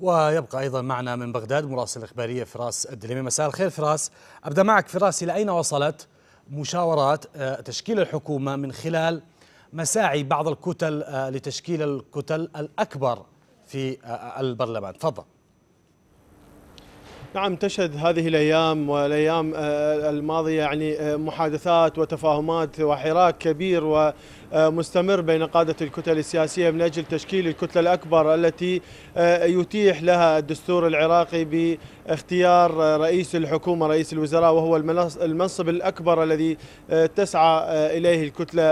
ويبقى أيضا معنا من بغداد مراسل الإخبارية فراس الدليمي مساء الخير فراس أبدأ معك فراس إلى أين وصلت مشاورات آه، تشكيل الحكومة من خلال مساعي بعض الكتل آه، لتشكيل الكتل الأكبر في آه، البرلمان تفضل نعم تشهد هذه الايام والايام آه، الماضيه يعني آه، محادثات وتفاهمات وحراك كبير ومستمر آه، بين قاده الكتل السياسيه من اجل تشكيل الكتله الاكبر التي يتيح لها الدستور العراقي باختيار رئيس الحكومه رئيس الوزراء وهو المنصب الاكبر الذي تسعى اليه الكتله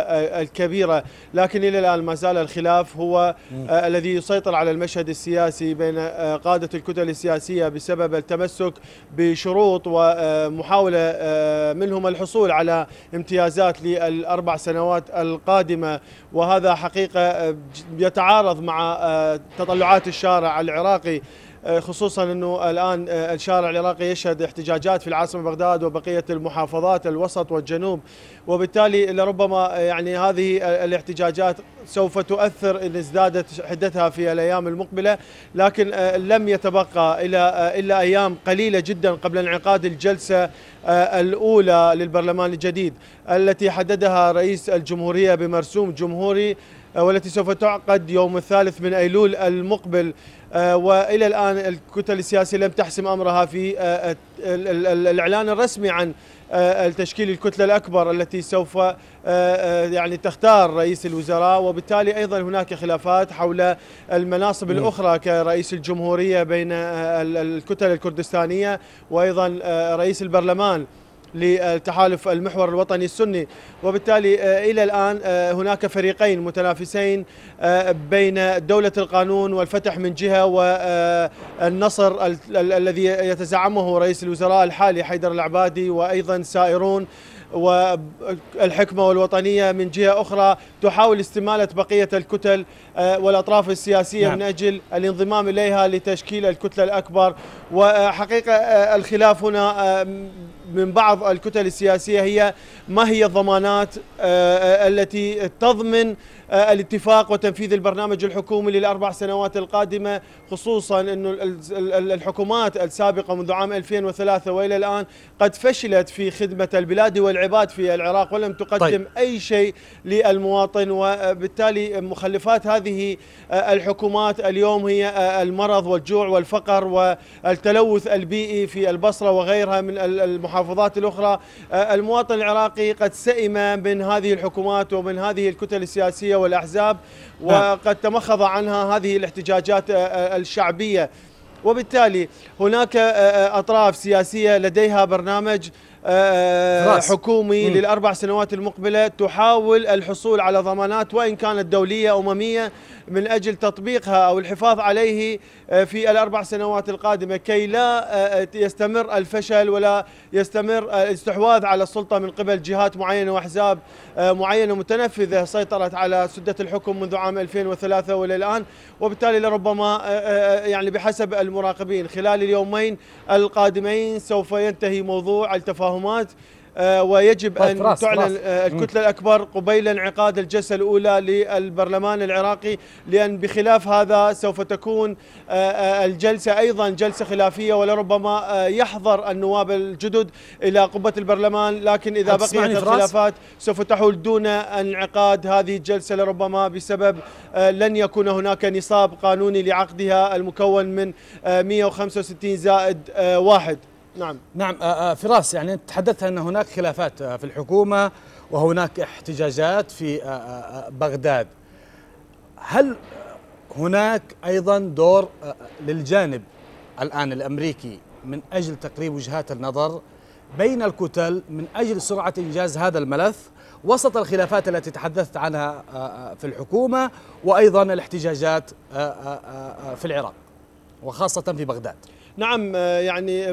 الكبيره لكن الى الان ما زال الخلاف هو الذي يسيطر على المشهد السياسي بين قاده الكتل السياسيه بسبب التمسك التمسك بشروط ومحاولة آه، منهم الحصول على امتيازات للأربع سنوات القادمة وهذا حقيقة آه، يتعارض مع آه، تطلعات الشارع العراقي آه، خصوصا انه الان آه، الشارع العراقي يشهد احتجاجات في العاصمه بغداد وبقيه المحافظات الوسط والجنوب وبالتالي لربما آه، يعني هذه الاحتجاجات سوف تؤثر ان ازدادت حدتها في الايام المقبله لكن لم يتبقى الى الا ايام قليله جدا قبل انعقاد الجلسه الاولى للبرلمان الجديد التي حددها رئيس الجمهوريه بمرسوم جمهوري والتي سوف تعقد يوم الثالث من ايلول المقبل آه، والى الان الكتل السياسيه لم تحسم امرها في آه، آه، الاعلان الرسمي عن تشكيل الكتله الاكبر التي سوف يعني تختار رئيس الوزراء وبالتالي ايضا هناك خلافات حول المناصب الاخرى كرئيس الجمهوريه بين الكتل الكردستانيه وايضا رئيس البرلمان للتحالف المحور الوطني السني وبالتالي آه، إلى الآن آه، هناك فريقين متنافسين آه، بين دولة القانون والفتح من جهة والنصر الذي يتزعمه رئيس الوزراء الحالي حيدر العبادي وأيضا سائرون والحكمة والوطنية من جهة أخرى تحاول استمالة بقية الكتل والأطراف السياسية نعم. من أجل الانضمام إليها لتشكيل الكتلة الأكبر وحقيقة الخلاف هنا من بعض الكتل السياسية هي ما هي الضمانات آه، آه، التي تضمن آه، الاتفاق وتنفيذ البرنامج الحكومي للأربع سنوات القادمة خصوصا أن الحكومات السابقة منذ عام 2003 وإلى الآن قد فشلت في خدمة البلاد والعباد في العراق ولم تقدم طيب. أي شيء للمواطن وبالتالي مخلفات هذه الحكومات اليوم هي المرض والجوع والفقر والتلوث البيئي في البصرة وغيرها من المحافظات المحافظات الأخرى آه، المواطن العراقي قد سئم من هذه الحكومات ومن هذه الكتل السياسية والأحزاب نعم. وقد تمخض عنها هذه الاحتجاجات آه، آه، الشعبية وبالتالي هناك أطراف سياسية لديها برنامج آه، حكومي مم. للاربع سنوات المقبله تحاول الحصول على ضمانات وان كانت دوليه امميه من اجل تطبيقها او الحفاظ عليه آه، في الاربع سنوات القادمه كي لا آه، يستمر الفشل ولا يستمر الاستحواذ على السلطه من قبل جهات معينه واحزاب معينه متنفذه سيطرت على سده الحكم منذ عام 2003 والى الان وبالتالي لربما يعني بحسب المراقبين خلال اليومين القادمين سوف ينتهي موضوع التفاهم التفاهمات آه، ويجب طيب، ان رأس تعلن رأس آه، الكتله الاكبر قبيل انعقاد الجلسه الاولى للبرلمان العراقي لان بخلاف هذا سوف تكون آه، الجلسه ايضا جلسه خلافيه ولربما يحضر النواب الجدد الى قبه البرلمان لكن اذا بقيت الخلافات سوف تحول دون انعقاد هذه الجلسه لربما بسبب لن يكون هناك نصاب قانوني لعقدها المكون من 165 زائد واحد نعم نعم آه، آه، فراس يعني تحدثت أن هناك خلافات آه، في الحكومة وهناك احتجاجات في بغداد هل هناك أيضا دور للجانب الآن الأمريكي من أجل تقريب وجهات النظر بين الكتل من أجل سرعة إنجاز هذا الملف وسط الخلافات التي تحدثت عنها في الحكومة وأيضا الاحتجاجات في العراق وخاصة في بغداد نعم آه، يعني آه،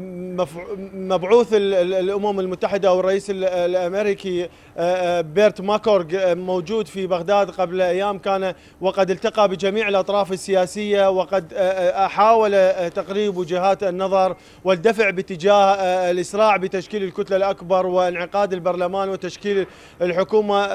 مبعوث الامم المتحده والرئيس الامريكي آه، بيرت ماكورغ موجود في بغداد قبل ايام كان وقد التقى بجميع الاطراف السياسيه وقد حاول تقريب وجهات النظر والدفع باتجاه الاسراع بتشكيل الكتله الاكبر وانعقاد البرلمان وتشكيل الحكومه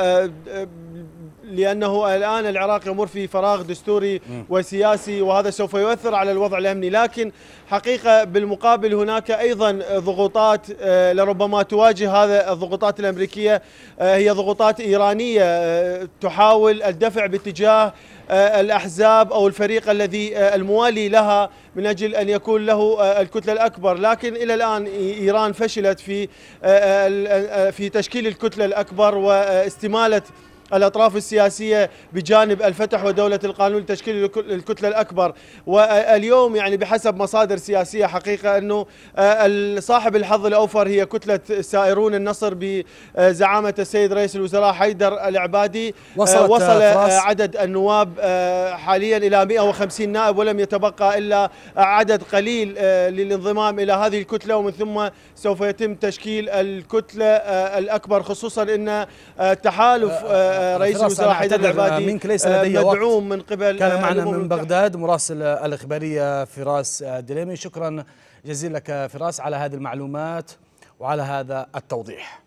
لانه الان العراق يمر في فراغ دستوري وسياسي وهذا سوف يؤثر على الوضع الامني، لكن حقيقه بالمقابل هناك ايضا ضغوطات آه، لربما تواجه هذا الضغوطات الامريكيه آه، هي ضغوطات ايرانيه آه، تحاول الدفع باتجاه الاحزاب او الفريق الذي الموالي لها من اجل ان يكون له الكتله الاكبر، لكن الى الان ايران فشلت في في تشكيل الكتله الاكبر واستماله الأطراف السياسية بجانب الفتح ودولة القانون لتشكيل الكتلة الأكبر واليوم يعني بحسب مصادر سياسية حقيقة أنه آه، صاحب الحظ الأوفر هي كتلة سائرون النصر بزعامة السيد رئيس الوزراء حيدر العبادي آه، وصلت وصل آه، عدد النواب حاليا إلى 150 نائب ولم يتبقى إلا عدد قليل للانضمام إلى هذه الكتلة ومن ثم سوف يتم تشكيل الكتلة الأكبر خصوصا أن تحالف رئيس الوزراء حيدر آه، العبادي منك ليس لدي آه، مدعوم وقت. من قبل كان آه، معنا من بغداد مراسل الاخباريه فراس دليمي شكرا جزيلا لك فراس على هذه المعلومات وعلى هذا التوضيح